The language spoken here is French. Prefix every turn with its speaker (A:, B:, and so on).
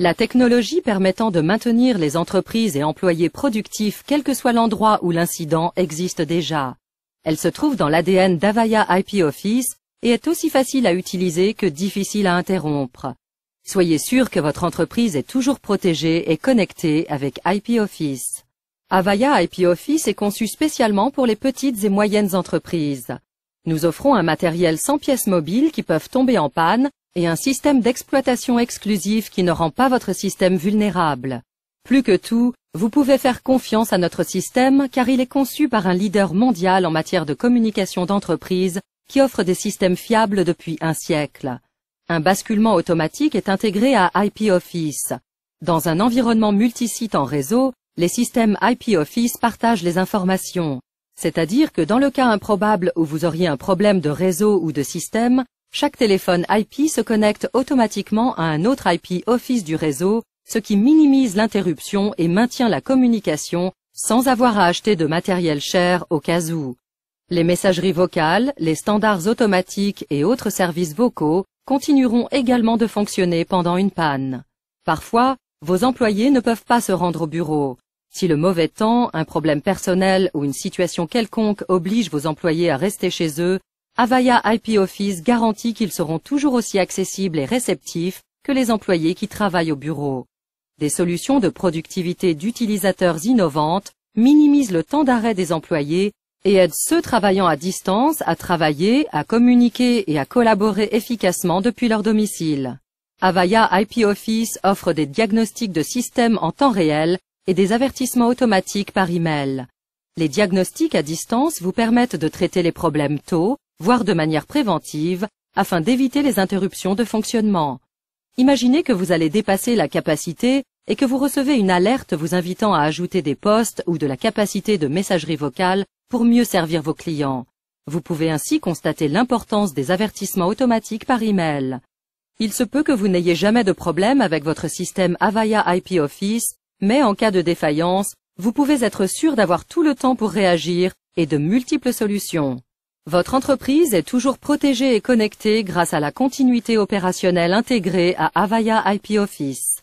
A: La technologie permettant de maintenir les entreprises et employés productifs quel que soit l'endroit où l'incident existe déjà. Elle se trouve dans l'ADN d'Avaya IP Office et est aussi facile à utiliser que difficile à interrompre. Soyez sûr que votre entreprise est toujours protégée et connectée avec IP Office. Avaya IP Office est conçu spécialement pour les petites et moyennes entreprises. Nous offrons un matériel sans pièces mobiles qui peuvent tomber en panne et un système d'exploitation exclusif qui ne rend pas votre système vulnérable. Plus que tout, vous pouvez faire confiance à notre système car il est conçu par un leader mondial en matière de communication d'entreprise qui offre des systèmes fiables depuis un siècle. Un basculement automatique est intégré à IP Office. Dans un environnement multisite en réseau, les systèmes IP Office partagent les informations. C'est-à-dire que dans le cas improbable où vous auriez un problème de réseau ou de système, chaque téléphone IP se connecte automatiquement à un autre IP office du réseau, ce qui minimise l'interruption et maintient la communication sans avoir à acheter de matériel cher au cas où. Les messageries vocales, les standards automatiques et autres services vocaux continueront également de fonctionner pendant une panne. Parfois, vos employés ne peuvent pas se rendre au bureau. Si le mauvais temps, un problème personnel ou une situation quelconque oblige vos employés à rester chez eux, Avaya IP Office garantit qu'ils seront toujours aussi accessibles et réceptifs que les employés qui travaillent au bureau. Des solutions de productivité d'utilisateurs innovantes minimisent le temps d'arrêt des employés et aident ceux travaillant à distance à travailler, à communiquer et à collaborer efficacement depuis leur domicile. Avaya IP Office offre des diagnostics de système en temps réel et des avertissements automatiques par email. Les diagnostics à distance vous permettent de traiter les problèmes tôt, voire de manière préventive, afin d'éviter les interruptions de fonctionnement. Imaginez que vous allez dépasser la capacité et que vous recevez une alerte vous invitant à ajouter des postes ou de la capacité de messagerie vocale pour mieux servir vos clients. Vous pouvez ainsi constater l'importance des avertissements automatiques par email. Il se peut que vous n'ayez jamais de problème avec votre système Avaya IP Office, mais en cas de défaillance, vous pouvez être sûr d'avoir tout le temps pour réagir et de multiples solutions. Votre entreprise est toujours protégée et connectée grâce à la continuité opérationnelle intégrée à Avaya IP Office.